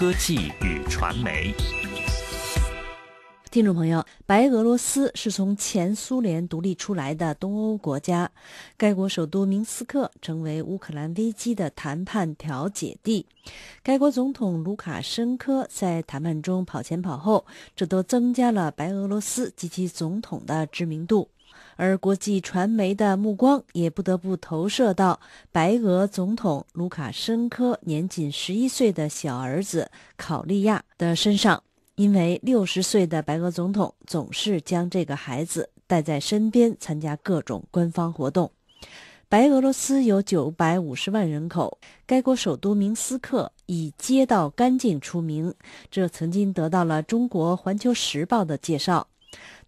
科技与传媒，听众朋友，白俄罗斯是从前苏联独立出来的东欧国家，该国首都明斯克成为乌克兰危机的谈判调解地，该国总统卢卡申科在谈判中跑前跑后，这都增加了白俄罗斯及其总统的知名度。而国际传媒的目光也不得不投射到白俄总统卢卡申科年仅十一岁的小儿子考利亚的身上，因为六十岁的白俄总统总是将这个孩子带在身边参加各种官方活动。白俄罗斯有九百五十万人口，该国首都明斯克以街道干净出名，这曾经得到了《中国环球时报》的介绍。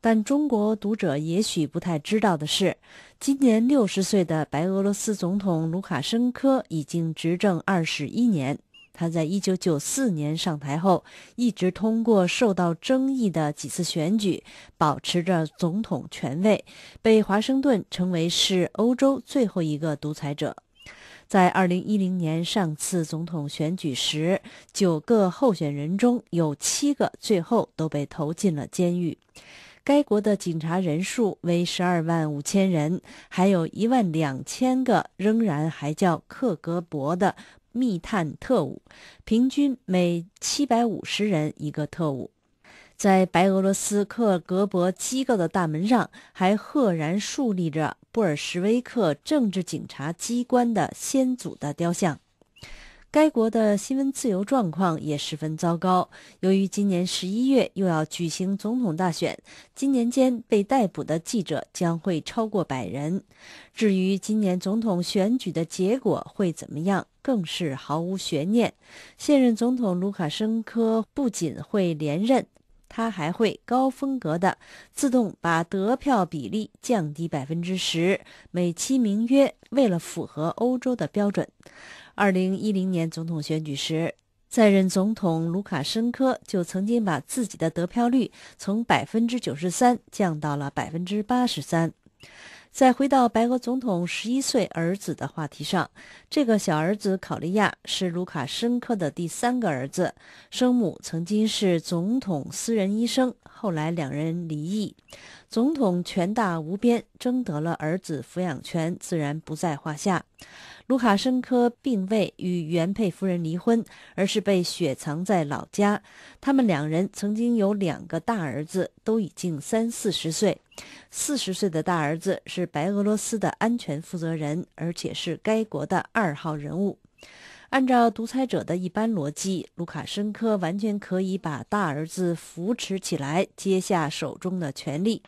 但中国读者也许不太知道的是，今年六十岁的白俄罗斯总统卢卡申科已经执政二十一年。他在一九九四年上台后，一直通过受到争议的几次选举，保持着总统权位，被华盛顿称为是欧洲最后一个独裁者。在二零一零年上次总统选举时，九个候选人中有七个最后都被投进了监狱。该国的警察人数为十二万五千人，还有一万两千个仍然还叫克格勃的密探特务，平均每七百五十人一个特务。在白俄罗斯克格勃机构的大门上，还赫然竖立着布尔什维克政治警察机关的先祖的雕像。该国的新闻自由状况也十分糟糕。由于今年十一月又要举行总统大选，今年间被逮捕的记者将会超过百人。至于今年总统选举的结果会怎么样，更是毫无悬念。现任总统卢卡申科不仅会连任。他还会高风格的自动把得票比例降低百分之十，美其名曰为了符合欧洲的标准。二零一零年总统选举时，在任总统卢卡申科就曾经把自己的得票率从百分之九十三降到了百分之八十三。再回到白俄总统十一岁儿子的话题上，这个小儿子考利亚是卢卡申科的第三个儿子，生母曾经是总统私人医生，后来两人离异。总统权大无边，争得了儿子抚养权，自然不在话下。卢卡申科并未与原配夫人离婚，而是被雪藏在老家。他们两人曾经有两个大儿子，都已经三四十岁。四十岁的大儿子是白俄罗斯的安全负责人，而且是该国的二号人物。按照独裁者的一般逻辑，卢卡申科完全可以把大儿子扶持起来，接下手中的权力。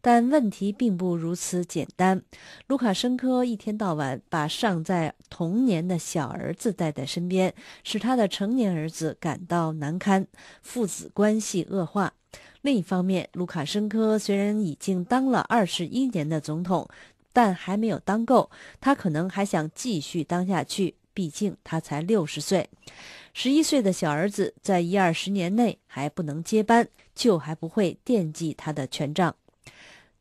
但问题并不如此简单。卢卡申科一天到晚把尚在童年的小儿子带在身边，使他的成年儿子感到难堪，父子关系恶化。另一方面，卢卡申科虽然已经当了二十一年的总统，但还没有当够，他可能还想继续当下去。毕竟他才六十岁，十一岁的小儿子在一二十年内还不能接班，就还不会惦记他的权杖。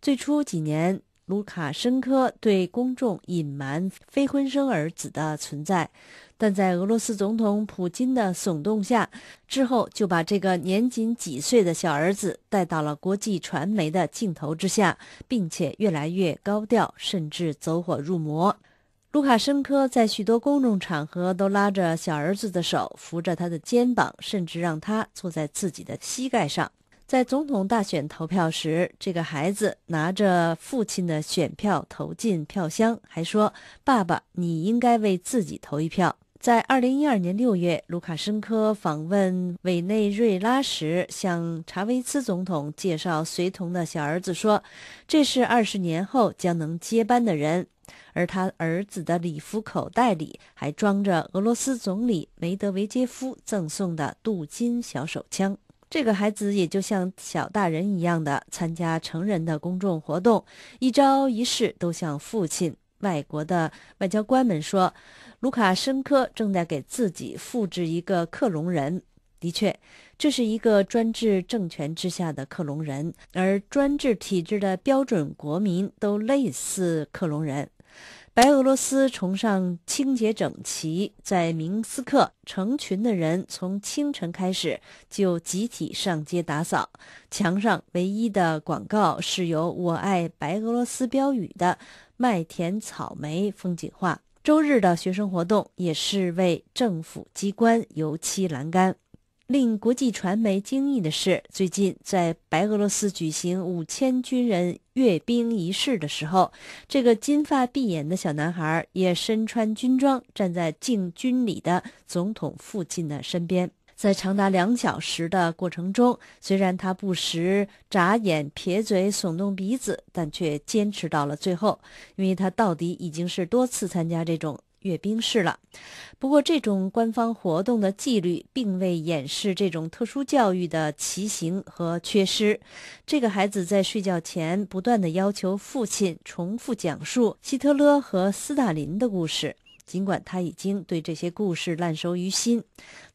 最初几年。卢卡申科对公众隐瞒非婚生儿子的存在，但在俄罗斯总统普京的耸动下，之后就把这个年仅几岁的小儿子带到了国际传媒的镜头之下，并且越来越高调，甚至走火入魔。卢卡申科在许多公众场合都拉着小儿子的手，扶着他的肩膀，甚至让他坐在自己的膝盖上。在总统大选投票时，这个孩子拿着父亲的选票投进票箱，还说：“爸爸，你应该为自己投一票。”在二零一二年六月，卢卡申科访问委内瑞拉时，向查韦斯总统介绍随同的小儿子说：“这是二十年后将能接班的人。”而他儿子的礼服口袋里还装着俄罗斯总理梅德韦杰夫赠送的镀金小手枪。这个孩子也就像小大人一样的参加成人的公众活动，一招一式都像父亲。外国的外交官们说，卢卡申科正在给自己复制一个克隆人。的确，这是一个专制政权之下的克隆人，而专制体制的标准国民都类似克隆人。白俄罗斯崇尚清洁整齐，在明斯克，成群的人从清晨开始就集体上街打扫。墙上唯一的广告是由“我爱白俄罗斯”标语的麦田草莓风景画。周日的学生活动也是为政府机关油漆栏杆。令国际传媒惊异的是，最近在白俄罗斯举行五千军人阅兵仪式的时候，这个金发碧眼的小男孩也身穿军装，站在敬军礼的总统父亲的身边。在长达两小时的过程中，虽然他不时眨眼、撇嘴、耸动鼻子，但却坚持到了最后，因为他到底已经是多次参加这种。阅兵式了，不过这种官方活动的纪律并未掩饰这种特殊教育的奇形和缺失。这个孩子在睡觉前不断的要求父亲重复讲述希特勒和斯大林的故事，尽管他已经对这些故事烂熟于心。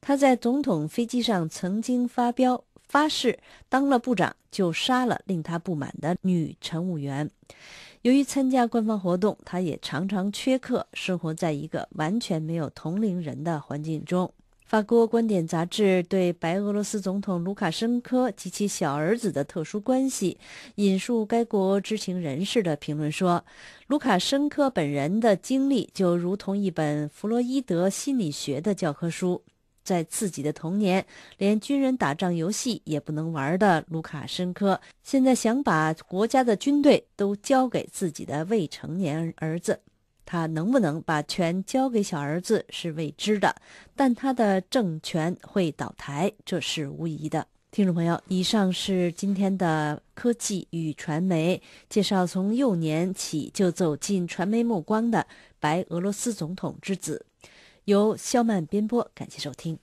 他在总统飞机上曾经发飙发誓，当了部长就杀了令他不满的女乘务员。由于参加官方活动，他也常常缺课，生活在一个完全没有同龄人的环境中。法国观点杂志对白俄罗斯总统卢卡申科及其小儿子的特殊关系，引述该国知情人士的评论说：“卢卡申科本人的经历就如同一本弗洛伊德心理学的教科书。”在自己的童年，连军人打仗游戏也不能玩的卢卡申科，现在想把国家的军队都交给自己的未成年儿子，他能不能把权交给小儿子是未知的，但他的政权会倒台，这是无疑的。听众朋友，以上是今天的科技与传媒介绍，从幼年起就走进传媒目光的白俄罗斯总统之子。由肖曼编播，感谢收听。